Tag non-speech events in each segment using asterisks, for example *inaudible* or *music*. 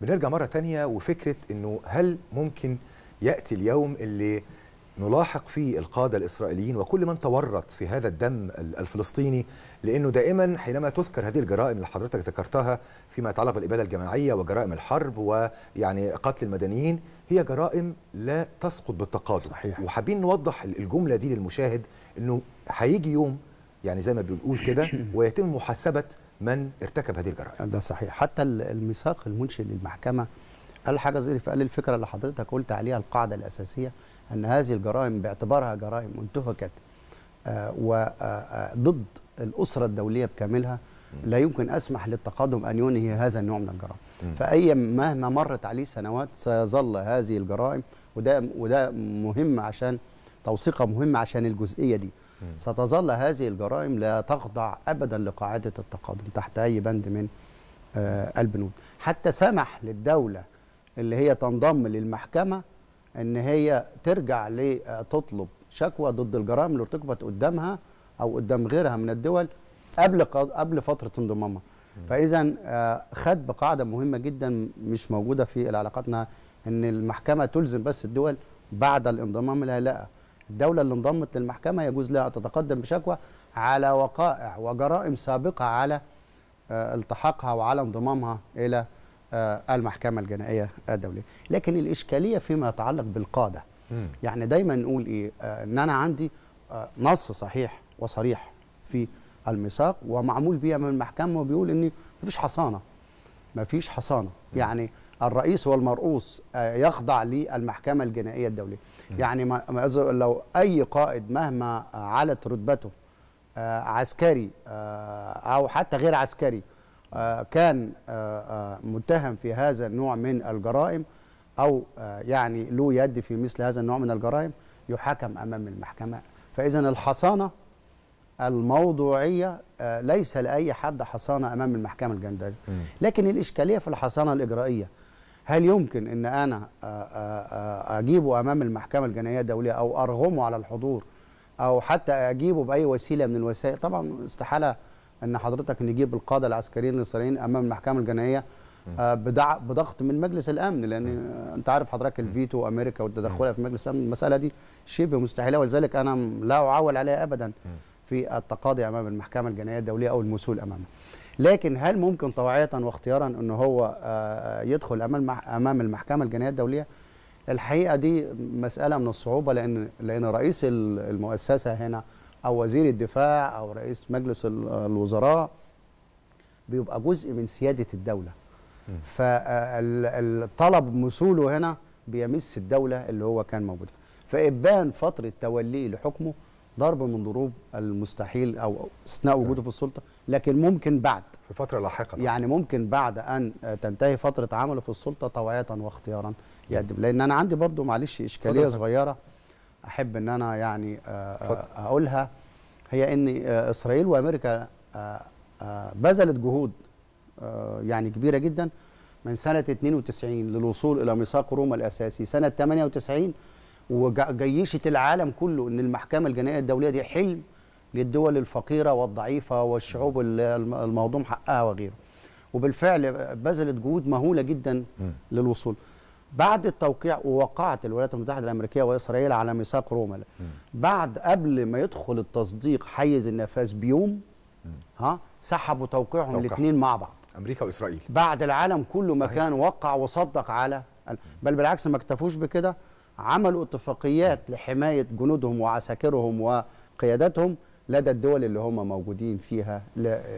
بنرجع مرة تانية وفكرة أنه هل ممكن يأتي اليوم اللي نلاحق فيه القادة الإسرائيليين وكل من تورط في هذا الدم الفلسطيني لأنه دائما حينما تذكر هذه الجرائم اللي حضرتك ذكرتها فيما يتعلق بالإبادة الجماعية وجرائم الحرب ويعني قتل المدنيين هي جرائم لا تسقط بالتقاضي صحيح. وحابين نوضح الجملة دي للمشاهد أنه هيجي يوم يعني زي ما بنقول كده *coughs* ويتم محاسبة من ارتكب هذه الجرائم ده صحيح حتى الميثاق المنشئ للمحكمه قال حاجه ظريفه قال الفكره اللي حضرتك قلت عليها القاعده الاساسيه ان هذه الجرائم باعتبارها جرائم انتهكت آه، وضد آه، آه، الاسره الدوليه بكاملها لا يمكن اسمح للتقدم ان ينهي هذا النوع من الجرائم فاي مهما مرت عليه سنوات سيظل هذه الجرائم وده وده مهم عشان توثيقها مهم عشان الجزئيه دي ستظل هذه الجرائم لا تخضع أبدا لقاعدة التقادم تحت أي بند من آه، البنود حتى سمح للدولة اللي هي تنضم للمحكمة ان هي ترجع لتطلب آه، شكوى ضد الجرائم اللي ارتكبت قدامها او قدام غيرها من الدول قبل قبل فتره انضمامها فاذا آه، خد بقاعده مهمه جدا مش موجوده في علاقاتنا ان المحكمه تلزم بس الدول بعد الانضمام لها لا الدولة اللي انضمت للمحكمة يجوز لها أن تتقدم بشكوى على وقائع وجرائم سابقة على آه، التحاقها وعلى انضمامها إلى آه، المحكمة الجنائية الدولية لكن الإشكالية فيما يتعلق بالقادة يعني دايما نقول إيه آه، أن أنا عندي نص صحيح وصريح في الميثاق ومعمول بيها من المحكمة وبيقول إن مفيش حصانة مفيش حصانة يعني الرئيس والمرؤوس آه، يخضع للمحكمة الجنائية الدولية يعني ما لو أي قائد مهما علت رتبته آه، عسكري آه، أو حتى غير عسكري كان متهم في هذا النوع من الجرائم أو يعني له يد في مثل هذا النوع من الجرائم يحاكم أمام المحكمة فإذا الحصانة الموضوعيه ليس لاي حد حصانه امام المحكمه الجنائيه لكن الاشكاليه في الحصانه الاجرائيه هل يمكن ان انا آه، آه، آه، اجيبه امام المحكمه الجنائيه الدوليه او ارغمه على الحضور او حتى اجيبه باي وسيله من الوسائل طبعا استحاله ان حضرتك نجيب القاده العسكريين الاسرائيليين امام المحكمه الجنائيه بضغط من مجلس الامن لان انت عارف حضرتك الفيتو امريكا والتدخلات في مجلس الامن المساله دي شبه مستحيله ولذلك انا لا اعول عليها ابدا في التقاضي امام المحكمه الجنائيه الدوليه او المسؤول امامها لكن هل ممكن طوعيه واختيارا ان هو آه، آه، يدخل امام امام المحكمه الجنائيه الدوليه الحقيقه دي مساله من الصعوبه لان لان رئيس المؤسسه هنا او وزير الدفاع او رئيس مجلس الوزراء بيبقى جزء من سياده الدوله فالطلب آه، مسؤوله هنا بيمس الدوله اللي هو كان موجود فابان فتره توليه لحكمه ضرب من ضروب المستحيل او اثناء وجوده في السلطه لكن ممكن بعد في فتره لاحقه يعني ممكن بعد ان تنتهي فتره عمله في السلطه طوعيه واختيارا يقدم لان انا عندي برضو معلش اشكاليه صغيره احب ان انا يعني آه، آه، اقولها هي ان آه، اسرائيل وامريكا بذلت جهود يعني كبيره جدا من سنه 92 للوصول الى ميثاق روما الاساسي سنه 98 وجيشه العالم كله ان المحكمه الجنائيه الدوليه دي حلم للدول الفقيره والضعيفه والشعوب المهضوم حقها وغيره وبالفعل بذلت جهود مهوله جدا للوصول بعد التوقيع ووقعت الولايات المتحده الامريكيه واسرائيل على ميثاق روما بعد قبل ما يدخل التصديق حيز النفاذ بيوم ها سحبوا توقيعهم الاثنين مع بعض امريكا واسرائيل بعد العالم كله ما كان وقع وصدق على بل بالعكس ما اكتفوش بكده عملوا اتفاقيات لحماية جنودهم وعساكرهم وقياداتهم لدى الدول اللي هم موجودين فيها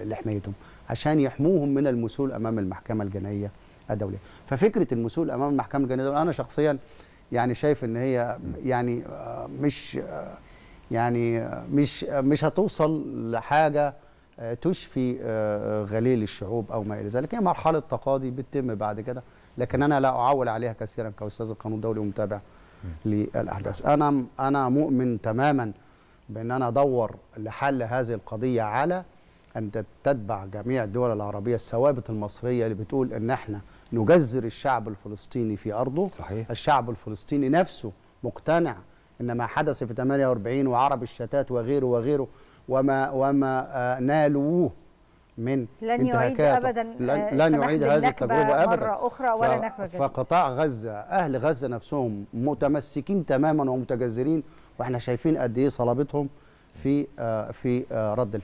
لحمايتهم عشان يحموهم من المسؤول أمام المحكمة الجنائية الدولية ففكرة المسؤول أمام المحكمة الجنائية الدولية أنا شخصيا يعني شايف ان هي يعني آه، مش آه، يعني آه، مش مش هتوصل لحاجه تشفي غليل الشعوب او ما الى ذلك هي مرحله تقاضي بتتم بعد كده لكن انا لا اعول عليها كثيرا كاستاذ القانون الدولي ومتابع للاحداث انا انا مؤمن تماما بان انا ادور لحل هذه القضيه على ان تتبع جميع الدول العربيه الثوابت المصريه اللي بتقول ان احنا نجزر الشعب الفلسطيني في ارضه صحيح. الشعب الفلسطيني نفسه مقتنع ان ما حدث في 48 وعرب الشتات وغيره وغيره وما وما آه، نالوه من لن يعيد ابدا لن آه، يعيد هذه التجربه ابدا مره اخرى ولا نكبه فقطاع غزه اهل غزه نفسهم متمسكين تماما ومتجذرين واحنا شايفين قد ايه صلابتهم في آه، في آه، رد الفعل